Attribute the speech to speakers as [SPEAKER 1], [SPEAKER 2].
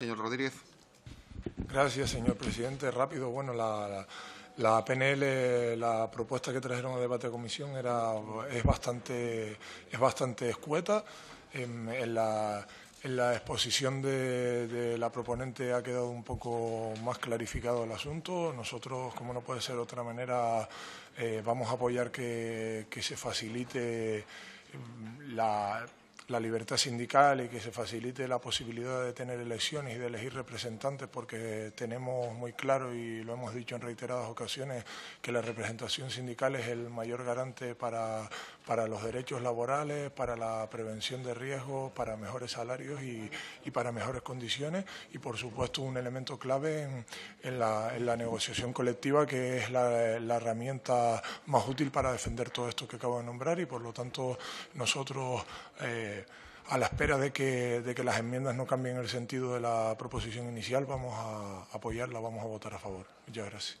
[SPEAKER 1] Señor Rodríguez. Gracias, señor presidente. Rápido, bueno, la, PNL, la propuesta que trajeron a debate de comisión era, es, bastante, es bastante escueta. En, la, exposición de, la proponente ha quedado un poco más clarificado el asunto. Nosotros, como no puede ser de otra manera, eh, vamos a apoyar que se facilite mm, la la libertad sindical y que se facilite la posibilidad de tener elecciones y de elegir representantes, porque tenemos muy claro y lo hemos dicho en reiteradas ocasiones que la representación sindical es el mayor garante para, para los derechos laborales, para la prevención de riesgos, para mejores salarios y, para mejores condiciones y, por supuesto, un elemento clave en, la, negociación colectiva que es la, herramienta más útil para defender todo esto que acabo de nombrar y, por lo tanto, nosotros... Eh, a la espera de que, de que las enmiendas no cambien el sentido de la proposición inicial, vamos a apoyarla, vamos a votar a favor. Muchas gracias.